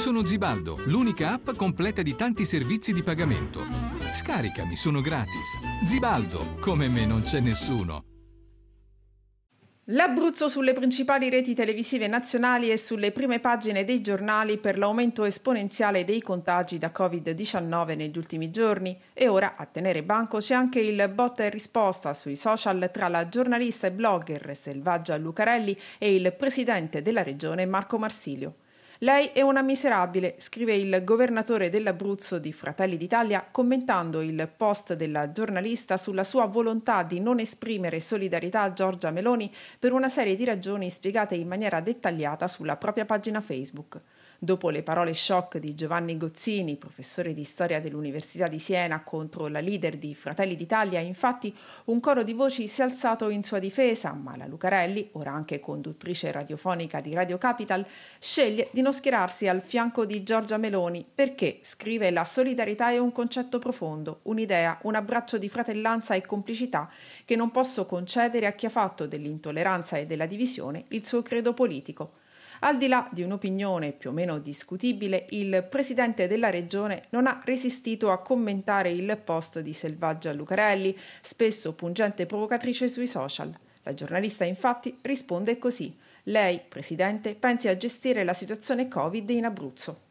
Sono Zibaldo, l'unica app completa di tanti servizi di pagamento. Scaricami, sono gratis. Zibaldo, come me non c'è nessuno. L'Abruzzo sulle principali reti televisive nazionali e sulle prime pagine dei giornali per l'aumento esponenziale dei contagi da Covid-19 negli ultimi giorni e ora a tenere banco c'è anche il bot e risposta sui social tra la giornalista e blogger Selvaggia Lucarelli e il presidente della regione Marco Marsilio. Lei è una miserabile, scrive il governatore dell'Abruzzo di Fratelli d'Italia commentando il post della giornalista sulla sua volontà di non esprimere solidarietà a Giorgia Meloni per una serie di ragioni spiegate in maniera dettagliata sulla propria pagina Facebook. Dopo le parole shock di Giovanni Gozzini, professore di storia dell'Università di Siena contro la leader di Fratelli d'Italia, infatti un coro di voci si è alzato in sua difesa, ma la Lucarelli, ora anche conduttrice radiofonica di Radio Capital, sceglie di non lo schierarsi al fianco di Giorgia Meloni perché, scrive, la solidarietà è un concetto profondo, un'idea, un abbraccio di fratellanza e complicità che non posso concedere a chi ha fatto dell'intolleranza e della divisione il suo credo politico. Al di là di un'opinione più o meno discutibile, il presidente della regione non ha resistito a commentare il post di Selvaggia Lucarelli, spesso pungente provocatrice sui social. La giornalista infatti risponde così. Lei, Presidente, pensi a gestire la situazione Covid in Abruzzo.